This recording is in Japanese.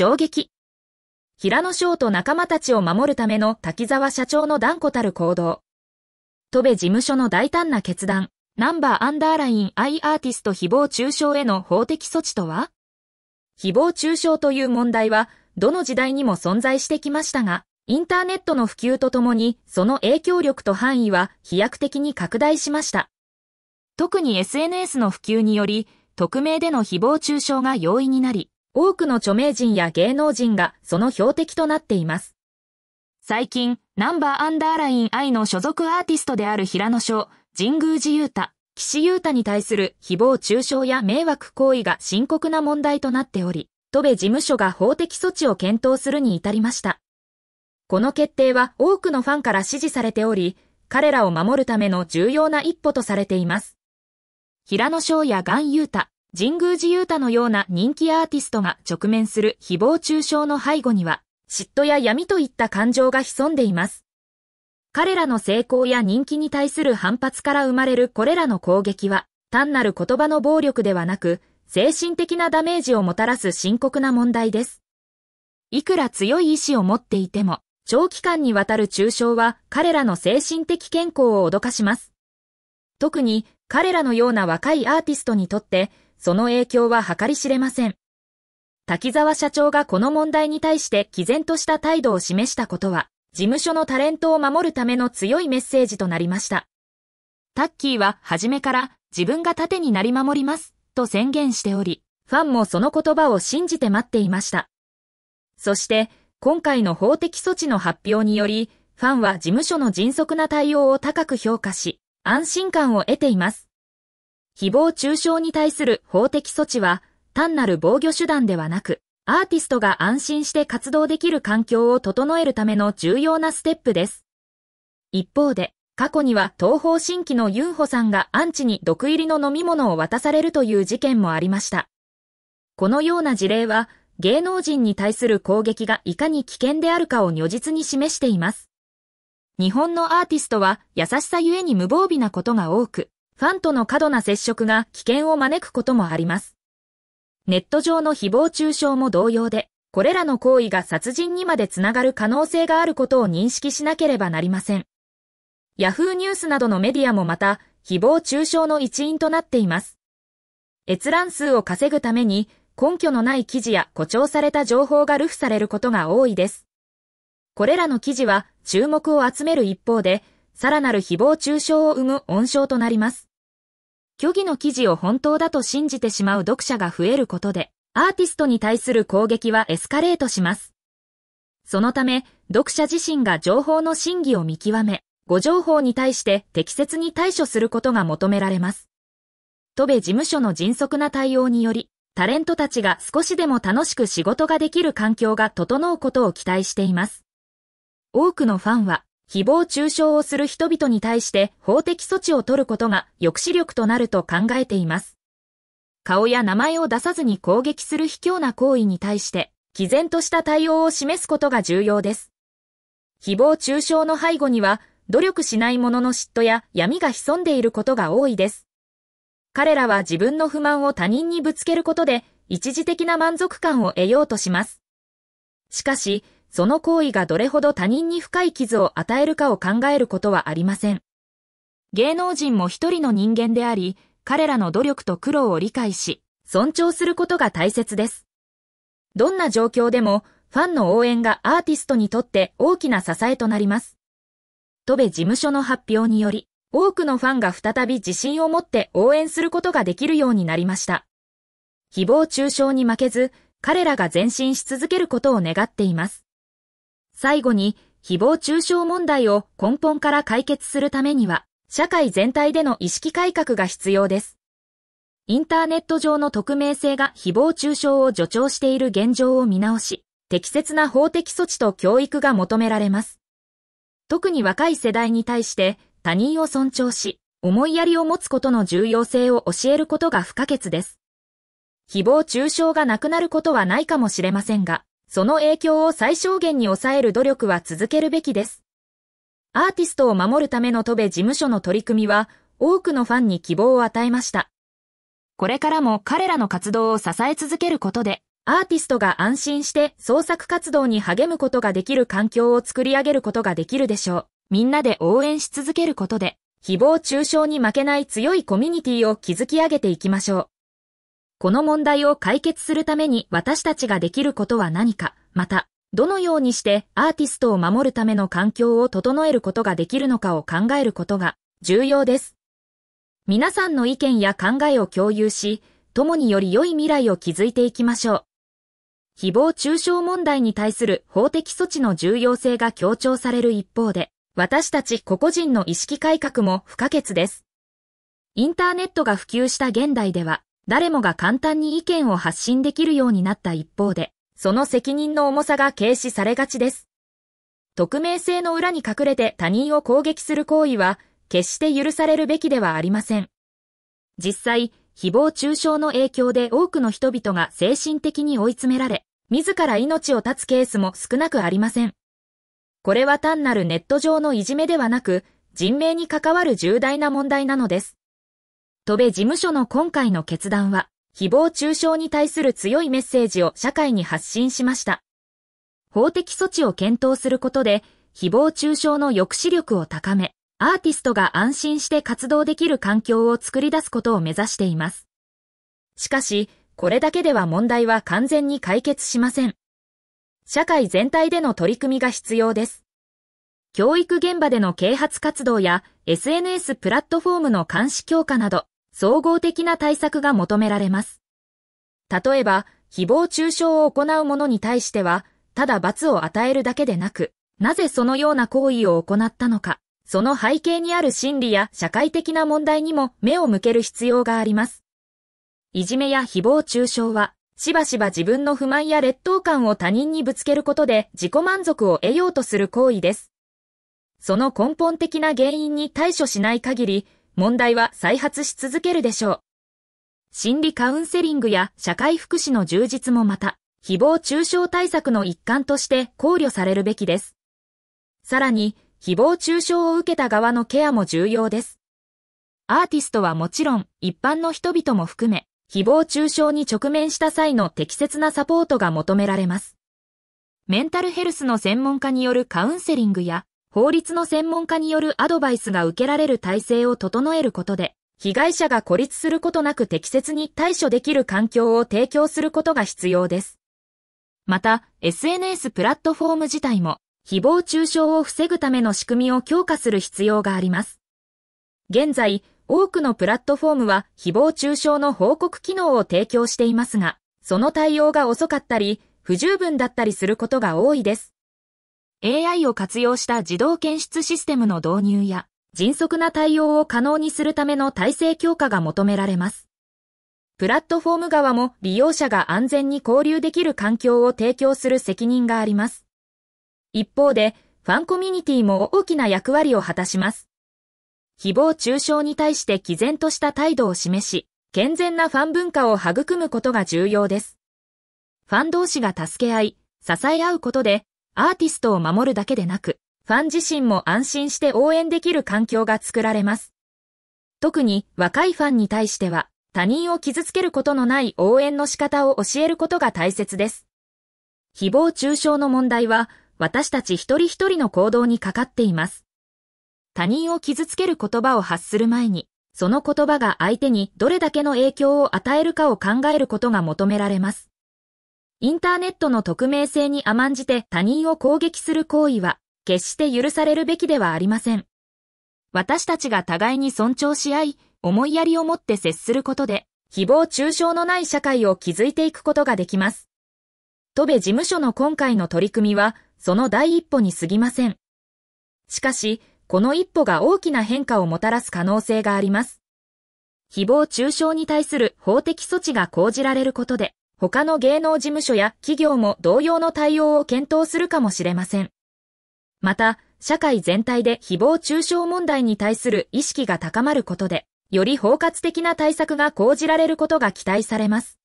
衝撃。平野翔と仲間たちを守るための滝沢社長の断固たる行動。戸部事務所の大胆な決断、ナンバーアンダーラインアイアーティスト誹謗中傷への法的措置とは誹謗中傷という問題は、どの時代にも存在してきましたが、インターネットの普及とともに、その影響力と範囲は飛躍的に拡大しました。特に SNS の普及により、匿名での誹謗中傷が容易になり、多くの著名人や芸能人がその標的となっています。最近、ナンバーアンダーライン I の所属アーティストである平野翔、神宮寺裕太、岸優太に対する誹謗中傷や迷惑行為が深刻な問題となっており、戸部事務所が法的措置を検討するに至りました。この決定は多くのファンから支持されており、彼らを守るための重要な一歩とされています。平野翔や岩裕太、神宮寺勇太のような人気アーティストが直面する誹謗中傷の背後には、嫉妬や闇といった感情が潜んでいます。彼らの成功や人気に対する反発から生まれるこれらの攻撃は、単なる言葉の暴力ではなく、精神的なダメージをもたらす深刻な問題です。いくら強い意志を持っていても、長期間にわたる中傷は彼らの精神的健康を脅かします。特に彼らのような若いアーティストにとって、その影響は計り知れません。滝沢社長がこの問題に対して毅然とした態度を示したことは、事務所のタレントを守るための強いメッセージとなりました。タッキーは初めから自分が盾になり守りますと宣言しており、ファンもその言葉を信じて待っていました。そして、今回の法的措置の発表により、ファンは事務所の迅速な対応を高く評価し、安心感を得ています。誹謗中傷に対する法的措置は、単なる防御手段ではなく、アーティストが安心して活動できる環境を整えるための重要なステップです。一方で、過去には東方新規のユンホさんがアンチに毒入りの飲み物を渡されるという事件もありました。このような事例は、芸能人に対する攻撃がいかに危険であるかを如実に示しています。日本のアーティストは優しさゆえに無防備なことが多く、ファンとの過度な接触が危険を招くこともあります。ネット上の誹謗中傷も同様で、これらの行為が殺人にまでつながる可能性があることを認識しなければなりません。Yahoo ニュースなどのメディアもまた、誹謗中傷の一因となっています。閲覧数を稼ぐために、根拠のない記事や誇張された情報が流布されることが多いです。これらの記事は注目を集める一方で、さらなる誹謗中傷を生む温床となります。虚偽の記事を本当だと信じてしまう読者が増えることで、アーティストに対する攻撃はエスカレートします。そのため、読者自身が情報の真偽を見極め、ご情報に対して適切に対処することが求められます。戸部事務所の迅速な対応により、タレントたちが少しでも楽しく仕事ができる環境が整うことを期待しています。多くのファンは、誹謗中傷をする人々に対して法的措置を取ることが抑止力となると考えています。顔や名前を出さずに攻撃する卑怯な行為に対して、毅然とした対応を示すことが重要です。誹謗中傷の背後には、努力しない者の嫉妬や闇が潜んでいることが多いです。彼らは自分の不満を他人にぶつけることで、一時的な満足感を得ようとします。しかし、その行為がどれほど他人に深い傷を与えるかを考えることはありません。芸能人も一人の人間であり、彼らの努力と苦労を理解し、尊重することが大切です。どんな状況でも、ファンの応援がアーティストにとって大きな支えとなります。戸部事務所の発表により、多くのファンが再び自信を持って応援することができるようになりました。誹謗中傷に負けず、彼らが前進し続けることを願っています。最後に、誹謗中傷問題を根本から解決するためには、社会全体での意識改革が必要です。インターネット上の匿名性が誹謗中傷を助長している現状を見直し、適切な法的措置と教育が求められます。特に若い世代に対して他人を尊重し、思いやりを持つことの重要性を教えることが不可欠です。誹謗中傷がなくなることはないかもしれませんが、その影響を最小限に抑える努力は続けるべきです。アーティストを守るための戸部事務所の取り組みは、多くのファンに希望を与えました。これからも彼らの活動を支え続けることで、アーティストが安心して創作活動に励むことができる環境を作り上げることができるでしょう。みんなで応援し続けることで、誹謗中傷に負けない強いコミュニティを築き上げていきましょう。この問題を解決するために私たちができることは何か、また、どのようにしてアーティストを守るための環境を整えることができるのかを考えることが重要です。皆さんの意見や考えを共有し、共により良い未来を築いていきましょう。誹謗中傷問題に対する法的措置の重要性が強調される一方で、私たち個々人の意識改革も不可欠です。インターネットが普及した現代では、誰もが簡単に意見を発信できるようになった一方で、その責任の重さが軽視されがちです。匿名性の裏に隠れて他人を攻撃する行為は、決して許されるべきではありません。実際、誹謗中傷の影響で多くの人々が精神的に追い詰められ、自ら命を絶つケースも少なくありません。これは単なるネット上のいじめではなく、人命に関わる重大な問題なのです。戸部事務所の今回の決断は、誹謗中傷に対する強いメッセージを社会に発信しました。法的措置を検討することで、誹謗中傷の抑止力を高め、アーティストが安心して活動できる環境を作り出すことを目指しています。しかし、これだけでは問題は完全に解決しません。社会全体での取り組みが必要です。教育現場での啓発活動や SNS プラットフォームの監視強化など、総合的な対策が求められます。例えば、誹謗中傷を行う者に対しては、ただ罰を与えるだけでなく、なぜそのような行為を行ったのか、その背景にある心理や社会的な問題にも目を向ける必要があります。いじめや誹謗中傷は、しばしば自分の不満や劣等感を他人にぶつけることで自己満足を得ようとする行為です。その根本的な原因に対処しない限り、問題は再発し続けるでしょう。心理カウンセリングや社会福祉の充実もまた、誹謗中傷対策の一環として考慮されるべきです。さらに、誹謗中傷を受けた側のケアも重要です。アーティストはもちろん、一般の人々も含め、誹謗中傷に直面した際の適切なサポートが求められます。メンタルヘルスの専門家によるカウンセリングや、法律の専門家によるアドバイスが受けられる体制を整えることで、被害者が孤立することなく適切に対処できる環境を提供することが必要です。また、SNS プラットフォーム自体も、誹謗中傷を防ぐための仕組みを強化する必要があります。現在、多くのプラットフォームは誹謗中傷の報告機能を提供していますが、その対応が遅かったり、不十分だったりすることが多いです。AI を活用した自動検出システムの導入や、迅速な対応を可能にするための体制強化が求められます。プラットフォーム側も利用者が安全に交流できる環境を提供する責任があります。一方で、ファンコミュニティも大きな役割を果たします。誹謗中傷に対して毅然とした態度を示し、健全なファン文化を育むことが重要です。ファン同士が助け合い、支え合うことで、アーティストを守るだけでなく、ファン自身も安心して応援できる環境が作られます。特に若いファンに対しては、他人を傷つけることのない応援の仕方を教えることが大切です。誹謗中傷の問題は、私たち一人一人の行動にかかっています。他人を傷つける言葉を発する前に、その言葉が相手にどれだけの影響を与えるかを考えることが求められます。インターネットの匿名性に甘んじて他人を攻撃する行為は、決して許されるべきではありません。私たちが互いに尊重し合い、思いやりを持って接することで、誹謗中傷のない社会を築いていくことができます。戸部事務所の今回の取り組みは、その第一歩に過ぎません。しかし、この一歩が大きな変化をもたらす可能性があります。誹謗中傷に対する法的措置が講じられることで、他の芸能事務所や企業も同様の対応を検討するかもしれません。また、社会全体で誹謗中傷問題に対する意識が高まることで、より包括的な対策が講じられることが期待されます。